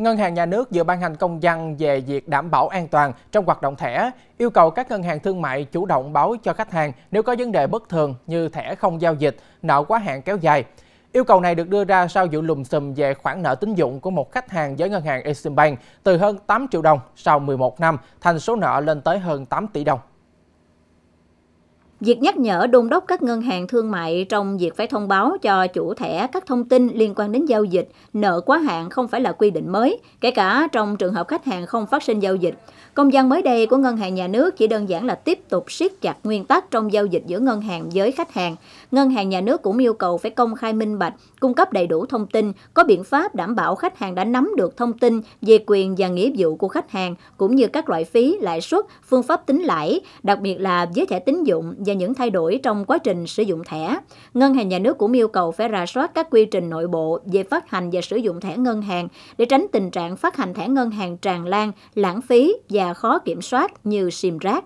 Ngân hàng Nhà nước vừa ban hành công văn về việc đảm bảo an toàn trong hoạt động thẻ, yêu cầu các ngân hàng thương mại chủ động báo cho khách hàng nếu có vấn đề bất thường như thẻ không giao dịch, nợ quá hạn kéo dài. Yêu cầu này được đưa ra sau vụ lùm xùm về khoản nợ tín dụng của một khách hàng với ngân hàng Eximbank từ hơn 8 triệu đồng sau 11 năm thành số nợ lên tới hơn 8 tỷ đồng. Việc nhắc nhở đôn đốc các ngân hàng thương mại trong việc phải thông báo cho chủ thẻ các thông tin liên quan đến giao dịch, nợ quá hạn không phải là quy định mới, kể cả trong trường hợp khách hàng không phát sinh giao dịch. Công văn mới đây của Ngân hàng Nhà nước chỉ đơn giản là tiếp tục siết chặt nguyên tắc trong giao dịch giữa ngân hàng với khách hàng. Ngân hàng Nhà nước cũng yêu cầu phải công khai minh bạch, cung cấp đầy đủ thông tin, có biện pháp đảm bảo khách hàng đã nắm được thông tin về quyền và nghĩa vụ của khách hàng, cũng như các loại phí, lãi suất, phương pháp tính lãi, đặc biệt là với thẻ tín dụng và những thay đổi trong quá trình sử dụng thẻ. Ngân hàng Nhà nước cũng yêu cầu phải rà soát các quy trình nội bộ về phát hành và sử dụng thẻ ngân hàng để tránh tình trạng phát hành thẻ ngân hàng tràn lan, lãng phí và và khó kiểm soát như sim rác.